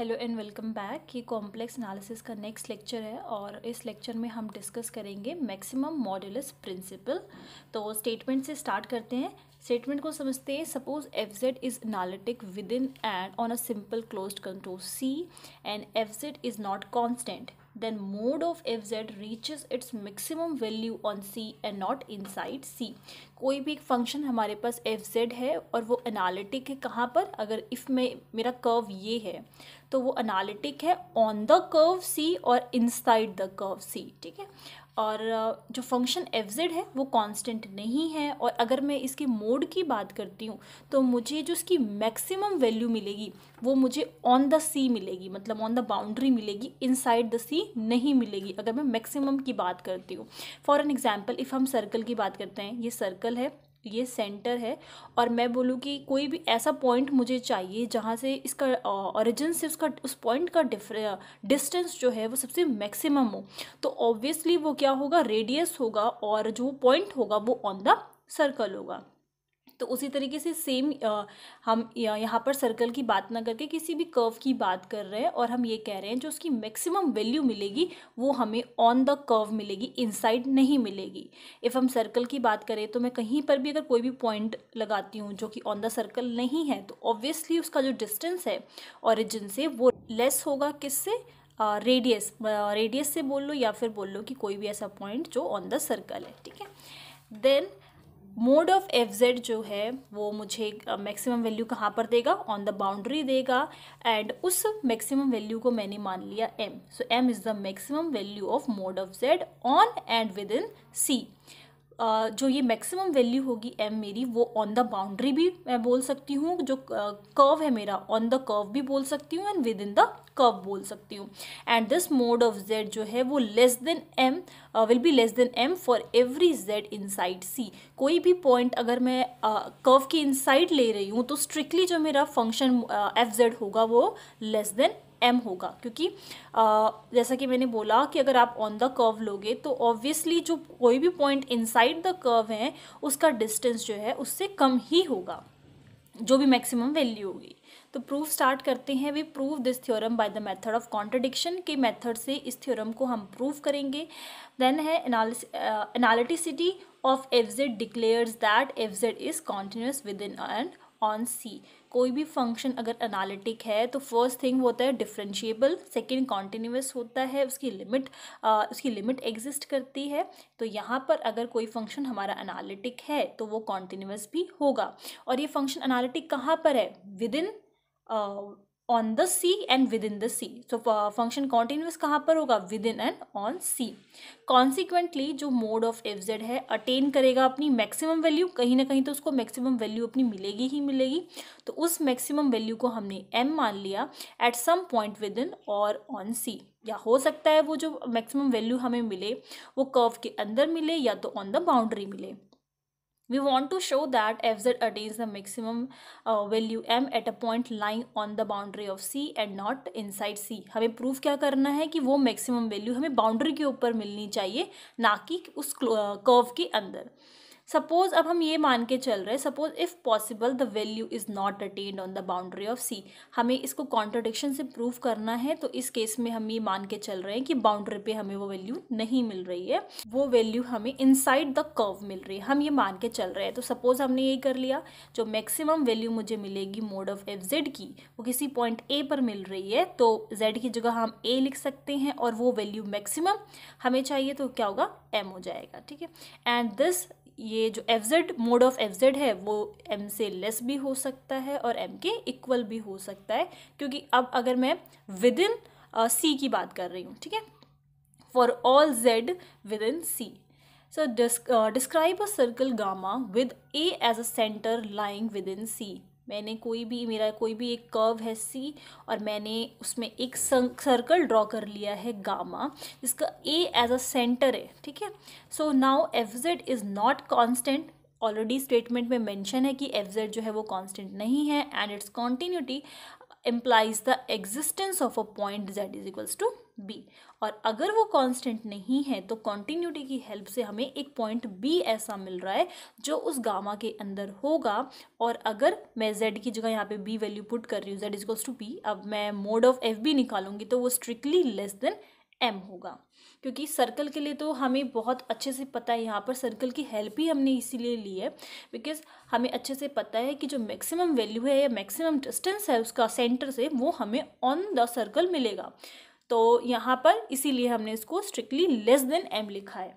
Hello and welcome back ये complex analysis का next lecture है और इस लेक्चर में हम डिस्कस करेंगे मैक्सिमम मॉड्यूलस प्रिंसिपल तो स्टेटमेंट से स्टार्ट करते हैं स्टेटमेंट को समझते हैं suppose F Z is analytic within and on a simple closed contour C and F Z is not constant then mode of F Z reaches its maximum value on C and not inside C कोई भी एक function हमारे पास F z है और वो analytic है कहाँ पर अगर इफ़ में मेरा कर्व ये है तो वो एनालिटिक है ऑन द कर्व सी और inside the curve C ठीक है और जो फंक्शन एफ है वो कांस्टेंट नहीं है और अगर मैं इसके मोड की बात करती हूँ तो मुझे जो इसकी मैक्सिमम वैल्यू मिलेगी वो मुझे ऑन द सी मिलेगी मतलब ऑन द बाउंड्री मिलेगी इनसाइड द सी नहीं मिलेगी अगर मैं मैक्सिमम की बात करती हूँ फॉर एन एग्जाम्पल इफ़ हम सर्कल की बात करते हैं ये सर्कल है ये सेंटर है और मैं बोलूँ कि कोई भी ऐसा पॉइंट मुझे चाहिए जहाँ से इसका ओरिजिन से उसका उस पॉइंट का डिफर डिस्टेंस जो है वो सबसे मैक्सिमम हो तो ऑब्वियसली वो क्या होगा रेडियस होगा और जो पॉइंट होगा वो ऑन द सर्कल होगा तो उसी तरीके से सेम हम यहाँ पर सर्कल की बात ना करके किसी भी कर्व की बात कर रहे हैं और हम ये कह रहे हैं जो उसकी मैक्सिमम वैल्यू मिलेगी वो हमें ऑन द कर्व मिलेगी इनसाइड नहीं मिलेगी इफ़ हम सर्कल की बात करें तो मैं कहीं पर भी अगर कोई भी पॉइंट लगाती हूँ जो कि ऑन द सर्कल नहीं है तो ऑब्वियसली उसका जो डिस्टेंस है ऑरिजिन से वो लेस होगा किससे रेडियस रेडियस से बोल लो या फिर बोल लो कि कोई भी ऐसा पॉइंट जो ऑन द सर्कल है ठीक है then mod of F Z जो है वो मुझे मैक्सिमम वैल्यू कहाँ पर देगा ऑन द बाउंड्री देगा एंड उस मैक्सिमम वैल्यू को मैंने मान लिया M so M is the maximum value of mod of Z on and within C जो ये मैक्सिमम वैल्यू होगी एम मेरी वो ऑन द बाउंड्री भी मैं बोल सकती हूँ जो कर्व है मेरा ऑन द कर्व भी बोल सकती हूँ and within the curve बोल सकती हूँ and this mod of Z जो है वो less than M will be less than M for every Z inside C कोई भी पॉइंट अगर मैं कर्व uh, की इन ले रही हूँ तो स्ट्रिक्टली जो मेरा फंक्शन एफ uh, जेड होगा वो लेस देन एम होगा क्योंकि जैसा कि मैंने बोला कि अगर आप ऑन द कर्व लोगे तो ऑब्वियसली जो कोई भी पॉइंट इनसाइड द कर्व है उसका डिस्टेंस जो है उससे कम ही होगा जो भी मैक्सिमम वैल्यू होगी तो प्रूफ स्टार्ट करते हैं we prove this theorem by the method of contradiction के मेथड से इस थ्योरम को हम प्रूव करेंगे देन है analyticity of F Z declares that F Z is continuous within and on C कोई भी फंक्शन अगर एनालिटिक है तो फर्स्ट थिंग वो होता है डिफ्रेंशिएबल सेकेंड कॉन्टीन्यूस होता है उसकी लिमिट उसकी लिमिट एग्जिस्ट करती है तो यहाँ पर अगर कोई फंक्शन हमारा एनालिटिक है तो वो कॉन्टीन्यूस भी होगा और ये फंक्शन एनालिटिक कहाँ पर है within on the c and within the c so function continuous कहाँ पर होगा within and on c consequently जो मोड ऑफ एफ जेड है अटेन करेगा अपनी मैक्सिमम वैल्यू कहीं ना कहीं तो उसको मैक्सिमम वैल्यू अपनी मिलेगी ही मिलेगी तो उस मैक्सिमम वैल्यू को हमने एम मान लिया at some point within और ऑन सी या हो सकता है वो जो मैक्सिमम वैल्यू हमें मिले वो कर्व के अंदर मिले या तो ऑन द बाउंड्री मिले We want to show that fz attains the maximum uh, value m at a point lying on the boundary of c and not inside c. हमें प्रूव क्या करना है कि वो मैक्सिमम वैल्यू हमें boundary के ऊपर मिलनी चाहिए ना कि उस curve ke andar सपोज अब हम ये मान के चल रहे हैं suppose if possible the value is not attained on the boundary of c हमें इसको कॉन्ट्रोडिक्शन से प्रूव करना है तो इस केस में हम ये मान के चल रहे हैं कि बाउंड्री पे हमें वो वैल्यू नहीं मिल रही है वो वैल्यू हमें इनसाइड द कर्व मिल रही है हम ये मान के चल रहे हैं तो सपोज हमने ये कर लिया जो मैक्सिमम वैल्यू मुझे मिलेगी मोड ऑफ एफ जेड की वो किसी पॉइंट ए पर मिल रही है तो जेड की जगह हम ए लिख सकते हैं और वो वैल्यू मैक्सिमम हमें चाहिए तो क्या होगा एम हो जाएगा ठीक है एंड दिस ये जो f z mod of F z है वो एम से लेस भी हो सकता है और एम के इक्वल भी हो सकता है क्योंकि अब अगर मैं विद इन सी की बात कर रही हूँ ठीक है for all z within c so describe a circle gamma with a as a center lying within c मैंने कोई भी मेरा कोई भी एक कर्व है सी और मैंने उसमें एक सर्कल ड्रॉ कर लिया है गामा जिसका ए एज अ सेंटर है ठीक है so now f Z is not constant already statement में मैंशन है कि एफ जेड जो है वो कॉन्स्टेंट नहीं है and its continuity implies the existence of a point z is equals to b और अगर वो कांस्टेंट नहीं है तो कॉन्टीन्यूटी की हेल्प से हमें एक पॉइंट बी ऐसा मिल रहा है जो उस गामा के अंदर होगा और अगर मैं जेड की जगह यहाँ पे बी वैल्यू पुट कर रही हूँ जेड इजकोल्स टू बी अब मैं मोड ऑफ एफ बी निकालूंगी तो वो स्ट्रिक्टली लेस देन एम होगा क्योंकि सर्कल के लिए तो हमें बहुत अच्छे से पता है यहाँ पर सर्कल की हेल्प ही हमने इसीलिए ली है बिकॉज हमें अच्छे से पता है कि जो मैक्सिमम वैल्यू है या मैक्सिमम डिस्टेंस है उसका सेंटर से वो हमें ऑन द सर्कल मिलेगा तो यहाँ पर इसीलिए हमने इसको स्ट्रिक्टली लेस देन एम लिखा है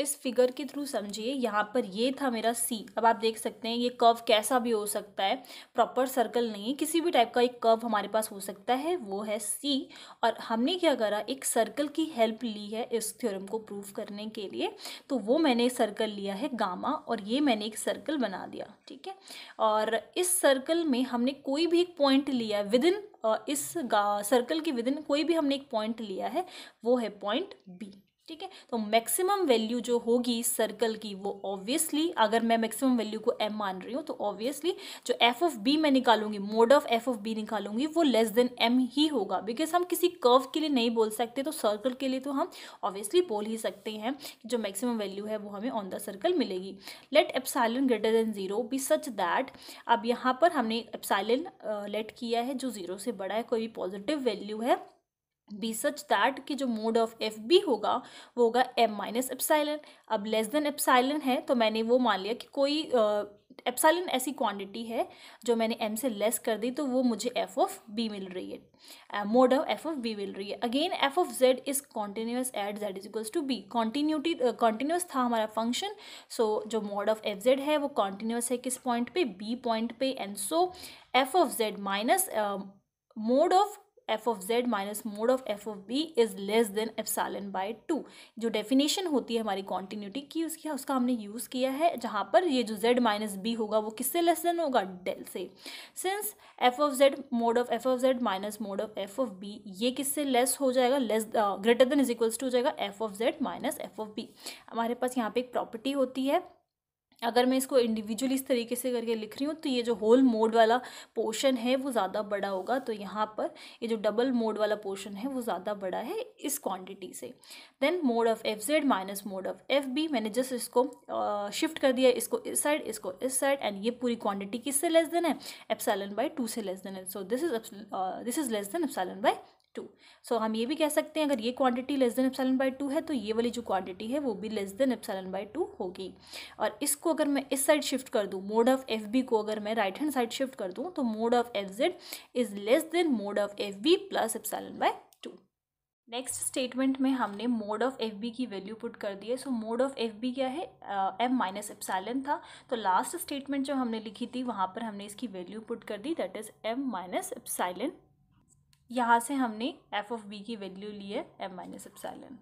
इस फिगर के थ्रू समझिए यहाँ पर ये था मेरा सी अब आप देख सकते हैं ये कर्व कैसा भी हो सकता है प्रॉपर सर्कल नहीं है किसी भी टाइप का एक कर्व हमारे पास हो सकता है वो है सी और हमने क्या करा एक सर्कल की हेल्प ली है इस थ्योरम को प्रूव करने के लिए तो वो मैंने सर्कल लिया है गामा और ये मैंने एक सर्कल बना दिया ठीक है और इस सर्कल में हमने कोई भी एक पॉइंट लिया विद इन इस सर्कल के विद इन कोई भी हमने एक पॉइंट लिया है वो है पॉइंट बी ठीक है तो मैक्सिमम वैल्यू जो होगी सर्कल की वो ऑब्वियसली अगर मैं मैक्सिमम वैल्यू को एम मान रही हूँ तो ऑब्वियसली जो एफ ऑफ बी मैं निकालूंगी mod of f of b निकालूंगी वो लेस देन एम ही होगा बिकॉज हम किसी कर्व के लिए नहीं बोल सकते तो सर्कल के लिए तो हम ऑब्वियसली बोल ही सकते हैं जो मैक्सिमम वैल्यू है वो हमें ऑन द सर्कल मिलेगी let epsilon greater than zero b such that अब यहाँ पर हमने एप्साइलन लेट uh, किया है जो जीरो से बड़ा है कोई भी पॉजिटिव वैल्यू है बी सच दैट कि जो मोड ऑफ एफ बी होगा वो होगा एम माइनस एप्साइलन अब लेस देन एप्साइलन है तो मैंने वो मान लिया कि कोई एप्साइलन ऐसी क्वांटिटी है जो मैंने एम से लेस कर दी तो वो मुझे एफ ऑफ बी मिल रही है mod of f of b मिल रही है again f of z is continuous at z is equals to b continuity continuous था हमारा फंक्शन सो so, जो मोड ऑफ एफ जेड है वो कॉन्टीन्यूस है किस पॉइंट पे बी पॉइंट पे and so f of z minus mod of f of z minus mod of f of b is less than epsilon by two जो definition होती है हमारी कॉन्टीन्यूटी की उसकी उसका हमने यूज़ किया है जहाँ पर ये जो जेड माइनस बी होगा वो किससे लेस देन होगा डेल से since f of z mod of f of z minus mod of f of b ये किससे लेस हो जाएगा less greater than is equals to हो जाएगा f of z minus f of b हमारे पास यहाँ पे एक प्रॉपर्टी होती है अगर मैं इसको इंडिविजुअली इस तरीके से करके लिख रही हूँ तो ये जो होल मोड वाला पोर्शन है वो ज़्यादा बड़ा होगा तो यहाँ पर ये जो डबल मोड वाला पोर्शन है वो ज़्यादा बड़ा है इस क्वांटिटी से then mod of F z minus mod of f b मैंने जस्ट इसको शिफ्ट uh, कर दिया इसको इस साइड इसको इस साइड एंड ये पूरी किस किससे लेस देन है एप्सैलन बाई टू से लेस देन है so this is this is less than epsilon by two so हम ये भी कह सकते हैं अगर ये quantity less than epsilon by two है तो ये वाली जो क्वांटिटी है वो भी less than epsilon by two होगी और इसको अगर मैं इस साइड शिफ्ट कर दूँ मोड ऑफ एफ बी को अगर मैं राइट हैंड साइड शिफ्ट कर दूँ तो mod of F Z is less than mod of f b plus epsilon by two next statement में हमने मोड ऑफ एफ बी की वैल्यू पुट कर दी है so mod of f b क्या है एम माइनस एप्सलन था तो लास्ट स्टेटमेंट जो हमने लिखी थी वहाँ पर हमने इसकी वैल्यू पुट कर दी that is m minus epsilon यहाँ से हमने एफ ऑफ बी की वैल्यू ली है एम माइनस एप्सैलन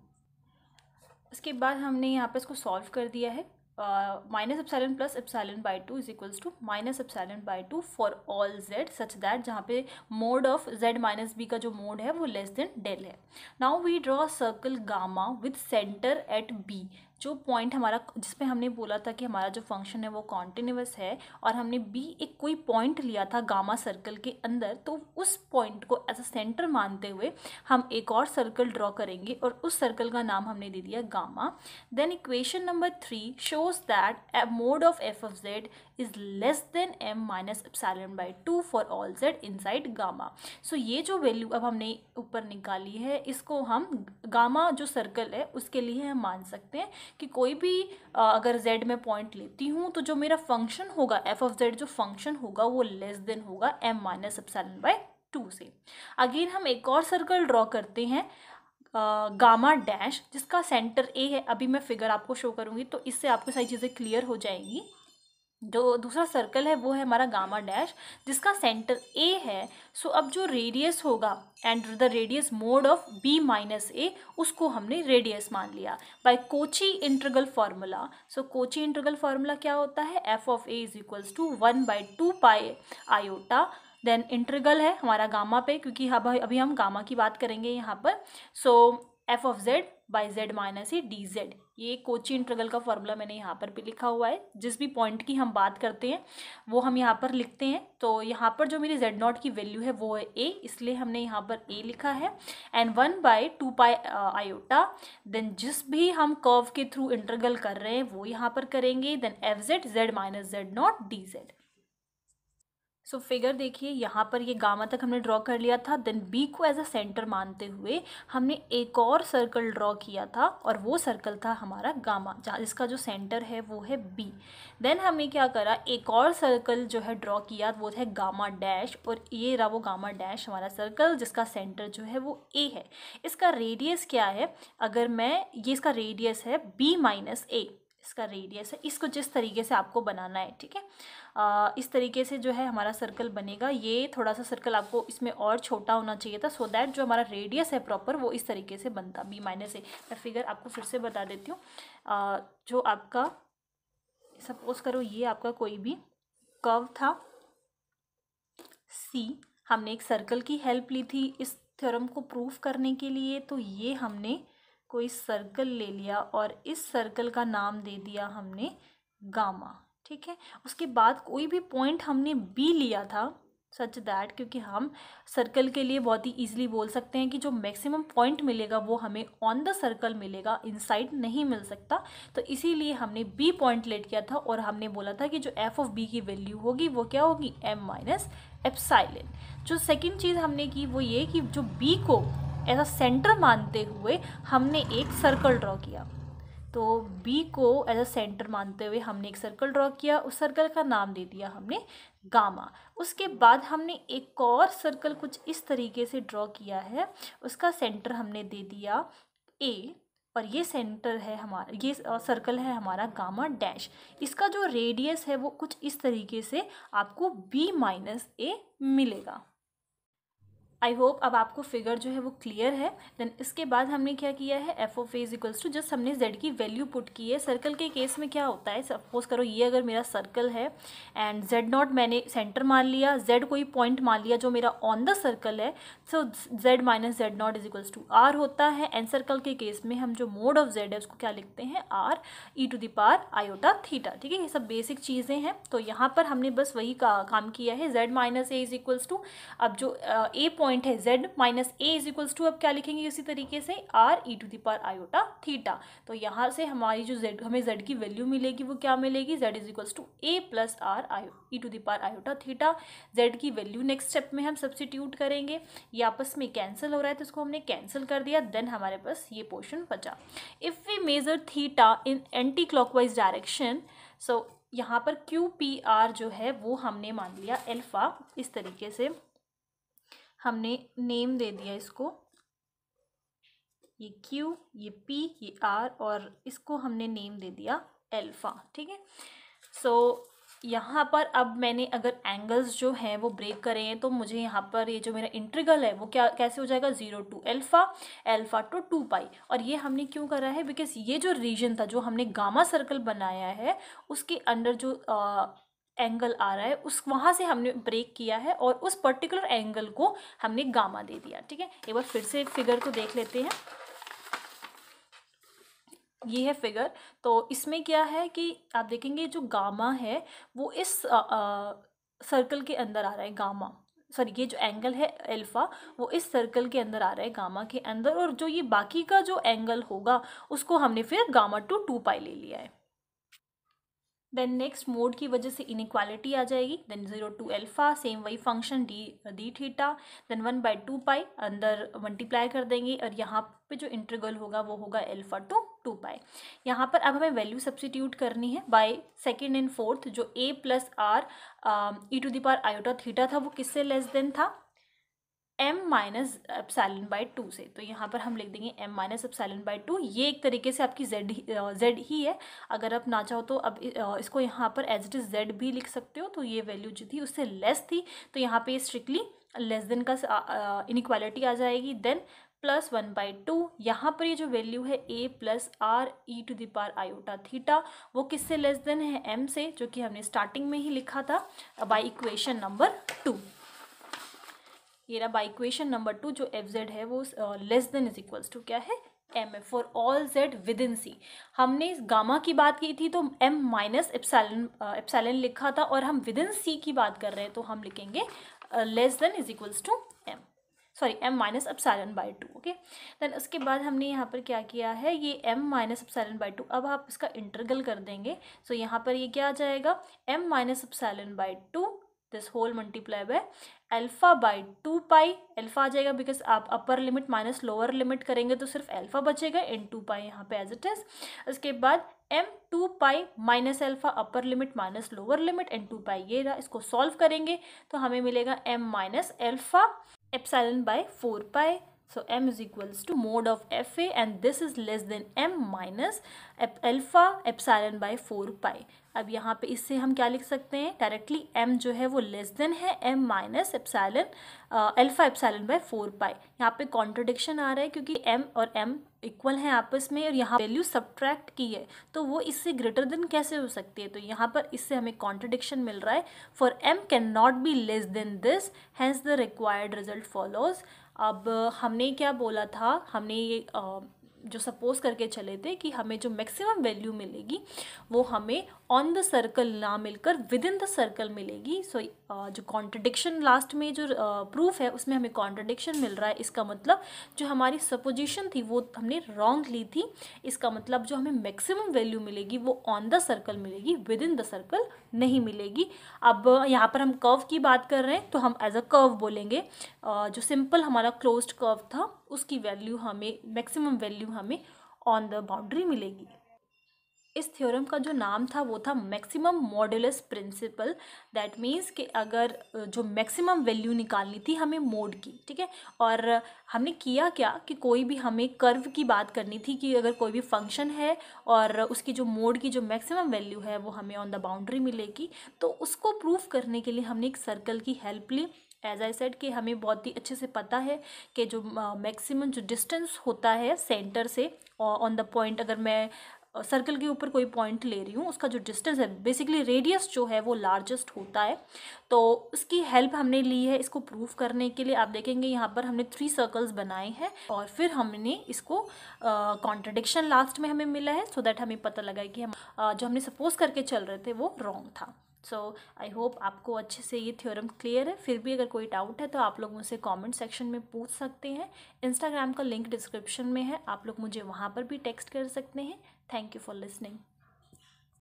उसके बाद हमने यहाँ पे इसको सॉल्व कर दिया है minus epsilon plus epsilon by two is equals to minus epsilon by two for all z such that जहाँ पे mod of z minus b का जो मोड है वो लेस देन डेल है now we draw circle gamma with center at b जो point हमारा जिसमें हमने बोला था कि हमारा जो फंक्शन है वो कॉन्टिन्यूस है और हमने बी एक कोई पॉइंट लिया था गामा सर्कल के अंदर तो उस पॉइंट को एज अ सेंटर मानते हुए हम एक और सर्कल ड्रॉ करेंगे और उस सर्कल का नाम हमने दे दिया gamma then equation number three shows that mod of f of z is less than m minus epsilon by two for all z inside gamma so ये जो वैल्यू अब हमने ऊपर निकाली है इसको हम गामा जो सर्कल है उसके लिए हम मान सकते हैं कि कोई भी अगर z में पॉइंट लेती हूँ तो जो मेरा फंक्शन होगा एफ ऑफ जेड जो फंक्शन होगा वो लेस देन होगा m minus epsilon by two से अगेन हम एक और सर्कल ड्रॉ करते हैं गामा डैश जिसका सेंटर ए है अभी मैं फिगर आपको शो करूँगी तो इससे आपको सारी चीज़ें क्लियर हो जाएंगी जो दूसरा सर्कल है वो है हमारा गामा डैश जिसका सेंटर ए है सो अब जो रेडियस होगा and the radius mod of b minus a उसको हमने रेडियस मान लिया by Cauchy integral formula so Cauchy integral formula क्या होता है f of a is equals to one by two pi iota then integral है हमारा गामा पे क्योंकि अब अभी हम गामा की बात करेंगे यहाँ पर so so, f of z by z minus ही डी जेड ये कोची इंटरगल का फॉर्मूला मैंने यहाँ पर भी लिखा हुआ है जिस भी पॉइंट की हम बात करते हैं वो हम यहाँ पर लिखते हैं तो यहाँ पर जो मेरी जेड नॉट की वैल्यू है वो है ए इसलिए हमने यहाँ पर ए लिखा है and one by two pi iota then जिस भी हम कर्व के थ्रू इंटरगल कर रहे हैं वो यहाँ पर करेंगे then f z z minus z not d z so figure देखिए यहाँ पर ये गामा तक हमने ड्रॉ कर लिया था देन बी को एज अ सेंटर मानते हुए हमने एक और सर्कल ड्रॉ किया था और वो सर्कल था हमारा गामा जहाँ इसका जो सेंटर है वो है बी देन हमने क्या करा एक और सर्कल जो है ड्रॉ किया वो है गामा डैश और ये रहा वो गामा डैश हमारा सर्कल जिसका सेंटर जो है वो ए है इसका रेडियस क्या है अगर मैं ये इसका रेडियस है बी माइनस ए इसका रेडियस है इसको जिस तरीके से आपको बनाना है ठीक है इस तरीके से जो है हमारा सर्कल बनेगा ये थोड़ा सा सर्कल आपको इसमें और छोटा होना चाहिए था सो so दैट जो हमारा रेडियस है प्रॉपर वो इस तरीके से बनता बी माइनस ए मैं फिगर आपको फिर से बता देती हूँ जो आपका सपोज़ करो ये आपका कोई भी कर्व था सी हमने एक सर्कल की हेल्प ली थी इस थ्योरम को प्रूफ करने के लिए तो ये हमने कोई सर्कल ले लिया और इस सर्कल का नाम दे दिया हमने गामा ठीक है उसके बाद कोई भी पॉइंट हमने बी लिया था सच दैट क्योंकि हम सर्कल के लिए बहुत ही ईजिली बोल सकते हैं कि जो मैक्सिमम पॉइंट मिलेगा वो हमें ऑन द सर्कल मिलेगा इनसाइड नहीं मिल सकता तो इसीलिए हमने बी पॉइंट लेट किया था और हमने बोला था कि जो एफ ऑफ बी की वैल्यू होगी वो क्या होगी एम माइनस एफ जो सेकेंड चीज़ हमने की वो ये कि जो बी को एज अ सेंटर मानते हुए हमने एक सर्कल ड्रॉ किया तो बी को एज अ सेंटर मानते हुए हमने एक सर्कल ड्रॉ किया उस सर्कल का नाम दे दिया हमने गामा उसके बाद हमने एक और सर्कल कुछ इस तरीके से ड्रॉ किया है उसका सेंटर हमने दे दिया ए और ये सेंटर है हमारा ये सर्कल है हमारा गामा डैश इसका जो रेडियस है वो कुछ इस तरीके से आपको बी माइनस ए मिलेगा आई होप अब आपको फिगर जो है वो क्लियर है देन इसके बाद हमने क्या किया है f of a is equals to just हमने जेड की वैल्यू पुट की है सर्कल के केस में क्या होता है सपोज करो ये अगर मेरा सर्कल है एंड जेड नॉट मैंने सेंटर मान लिया जेड कोई पॉइंट मान लिया जो मेरा ऑन द सर्कल है so z minus z not is equals to r होता है एंड सर्कल के केस में हम जो मोड ऑफ जेड है उसको क्या लिखते हैं r e to the iota theta ठीक है ये सब बेसिक चीज़ें हैं तो यहाँ पर हमने बस वही का, काम किया है z minus a is equals to अब जो ए पॉइंट पॉइंट है z minus a is equals to अब क्या लिखेंगे इसी तरीके से r e to the power iota theta तो यहाँ से हमारी जो जेड हमें जेड की वैल्यू मिलेगी वो क्या मिलेगी z is equals to a plus r आयो e to the power iota theta z की वैल्यू नेक्स्ट स्टेप में हम सब्सटीट्यूट करेंगे ये आपस में कैंसिल हो रहा है तो इसको हमने कैंसिल कर दिया देन हमारे पास ये पोर्शन बचा if we measure theta in anti clockwise direction so यहाँ पर क्यू पी आर जो है वो हमने मान लिया एल्फ़ा इस तरीके से हमने नेम दे दिया इसको ये क्यू ये पी ये आर और इसको हमने नेम दे दिया एल्फ़ा ठीक है सो यहाँ पर अब मैंने अगर एंगल्स जो हैं वो ब्रेक करे हैं तो मुझे यहाँ पर ये जो मेरा इंट्रीगल है वो क्या कैसे हो जाएगा zero to alpha alpha to two pi और ये हमने क्यों करा है बिकॉज ये जो रीजन था जो हमने गामा सर्कल बनाया है उसके अंडर जो आ, एंगल आ रहा है उस वहाँ से हमने ब्रेक किया है और उस पर्टिकुलर एंगल को हमने गामा दे दिया ठीक है एक बार फिर से फिगर को तो देख लेते हैं ये है फिगर तो इसमें क्या है कि आप देखेंगे जो गामा है वो इस आ, आ, सर्कल के अंदर आ रहा है गामा सॉरी ये जो एंगल है अल्फ़ा वो इस सर्कल के अंदर आ रहा है गामा के अंदर और जो ये बाकी का जो एंगल होगा उसको हमने फिर गामा टू टू पाई ले लिया है देन नेक्स्ट मोड की वजह से इनक्वालिटी आ जाएगी then zero to alpha same वही function d d theta then one by two pi अंदर मल्टीप्लाई कर देंगे और यहाँ पे जो इंटरगल होगा वो होगा एल्फा टू टू पाई यहाँ पर अब हमें वैल्यू सब्सिट्यूट करनी है बाय सेकेंड एंड फोर्थ जो a plus r e to the power iota theta था वो किससे लेस देन था m minus epsilon by two से तो यहाँ पर हम लिख देंगे m minus epsilon by two ये एक तरीके से आपकी जेड जेड ही है अगर आप ना चाहो तो अब इसको यहाँ पर एज इट इज़ जेड भी लिख सकते हो तो ये वैल्यू जो थी उससे लेस थी तो यहाँ पे स्ट्रिक्टली लेस देन का इनक्वालिटी आ जाएगी then plus one by two यहाँ पर ये जो वैल्यू है a plus r e to the iota theta वो किससे लेस देन है एम से जो कि हमने स्टार्टिंग में ही लिखा था बाई इक्वेशन नंबर टू ये रहा बाई इक्वेशन नंबर टू जो एफ जेड है वो less than is equals to क्या है m f for all z within c हमने गामा की बात की थी तो एम माइनस एप्सैलन एप्सैलन लिखा था और हम विद इन सी की बात कर रहे हैं तो हम लिखेंगे less than is equals to m sorry m minus epsilon by two okay then उसके बाद हमने यहाँ पर क्या किया है ये m minus epsilon by two अब आप इसका इंटरगल कर देंगे सो so, यहाँ पर ये क्या आ जाएगा m minus epsilon by two this whole multiply by alpha by two pi alpha आ जाएगा बिकॉज आप upper limit minus lower limit करेंगे तो सिर्फ अल्फ़ा बचेगा इन टू पाई यहाँ पे एज इट इज़ उसके बाद m two pi minus alpha upper limit minus lower limit and two pi ये रहा इसको सॉल्व करेंगे तो हमें मिलेगा m minus alpha epsilon by four pi m is equals to mod of f a and this is less than m minus alpha epsilon by four pi अब यहाँ पे इससे हम क्या लिख सकते हैं डायरेक्टली एम जो है वो लेस देन है M minus epsilon alpha epsilon by four pi यहाँ पे कॉन्ट्रोडिक्शन आ रहा है क्योंकि एम और एम इक्वल है आपस में और यहाँ वैल्यू सब्ट्रैक्ट की है तो वो इससे ग्रेटर देन कैसे हो सकती है तो यहाँ पर इससे हमें कॉन्ट्रडिक्शन मिल रहा है for M can not be less than this hence the required result follows अब हमने क्या बोला था हमने ये uh, जो सपोज करके चले थे कि हमें जो मैक्सिमम वैल्यू मिलेगी वो हमें ऑन द सर्कल ना मिलकर विद इन द सर्कल मिलेगी सो so, जो कॉन्ट्रडिक्शन लास्ट में जो प्रूफ है उसमें हमें कॉन्ट्रडिक्शन मिल रहा है इसका मतलब जो हमारी सपोजिशन थी वो हमने रॉन्ग ली थी इसका मतलब जो हमें मैक्सिमम वैल्यू मिलेगी वो ऑन द सर्कल मिलेगी विद इन द सर्कल नहीं मिलेगी अब यहाँ पर हम कर्व की बात कर रहे हैं तो हम एज अ कर्व बोलेंगे जो सिंपल हमारा क्लोज कर्व था उसकी वैल्यू हमें मैक्सिमम वैल्यू हमें ऑन द बाउंड्री मिलेगी इस थ्योरम का जो नाम था वो था maximum modulus principle that means कि अगर जो मैक्सिमम वैल्यू निकालनी थी हमें मोड की ठीक है और हमने किया क्या कि कोई भी हमें कर्व की बात करनी थी कि अगर कोई भी फंक्शन है और उसकी जो मोड की जो मैक्सिमम वैल्यू है वो हमें ऑन द बाउंड्री मिलेगी तो उसको प्रूव करने के लिए हमने एक सर्कल की हेल्प ली एज आई सेड कि हमें बहुत ही अच्छे से पता है कि जो मैक्सिमम जो डिस्टेंस होता है सेंटर से ऑन द पॉइंट अगर मैं सर्कल के ऊपर कोई पॉइंट ले रही हूँ उसका जो डिस्टेंस है बेसिकली रेडियस जो है वो लार्जेस्ट होता है तो उसकी हेल्प हमने ली है इसको प्रूव करने के लिए आप देखेंगे यहाँ पर हमने थ्री सर्कल्स बनाए हैं और फिर हमने इसको कॉन्ट्रडिक्शन लास्ट में हमें मिला है सो so दैट हमें पता लगा कि हम uh, जो हमने सपोज करके चल रहे थे वो रॉन्ग था सो आई होप आपको अच्छे से ये थ्योरम क्लियर है फिर भी अगर कोई डाउट है तो आप लोग मुझसे कमेंट सेक्शन में पूछ सकते हैं इंस्टाग्राम का लिंक डिस्क्रिप्शन में है आप लोग मुझे वहाँ पर भी टेक्स्ट कर सकते हैं थैंक यू फॉर लिसनिंग